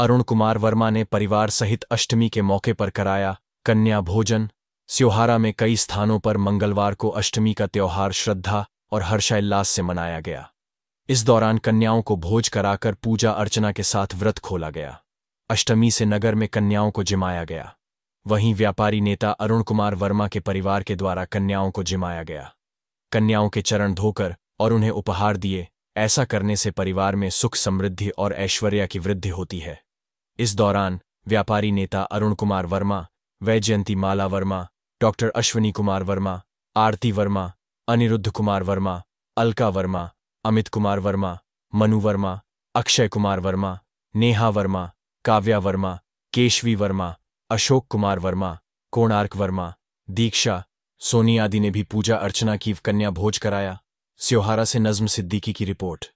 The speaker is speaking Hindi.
अरुण कुमार वर्मा ने परिवार सहित अष्टमी के मौके पर कराया कन्या भोजन स्योहारा में कई स्थानों पर मंगलवार को अष्टमी का त्यौहार श्रद्धा और हर्षोल्लास से मनाया गया इस दौरान कन्याओं को भोज कराकर पूजा अर्चना के साथ व्रत खोला गया अष्टमी से नगर में कन्याओं को जिमाया गया वहीं व्यापारी नेता अरुण कुमार वर्मा के परिवार के द्वारा कन्याओं को जिमाया गया कन्याओं के चरण धोकर और उन्हें उपहार दिए ऐसा करने से परिवार में सुख समृद्धि और ऐश्वर्या की वृद्धि होती है इस दौरान व्यापारी नेता अरुण कुमार वर्मा वैजयंती माला वर्मा डॉक्टर अश्विनी कुमार वर्मा आरती वर्मा अनिरुद्ध कुमार वर्मा अलका वर्मा अमित कुमार वर्मा मनु वर्मा अक्षय कुमार वर्मा नेहा वर्मा काव्या वर्मा केशवी वर्मा अशोक कुमार वर्मा कोणार्क वर्मा दीक्षा सोनी आदि ने भी पूजा अर्चना की कन्या भोज कराया स्योहारा से नज्म सिद्दीकी की रिपोर्ट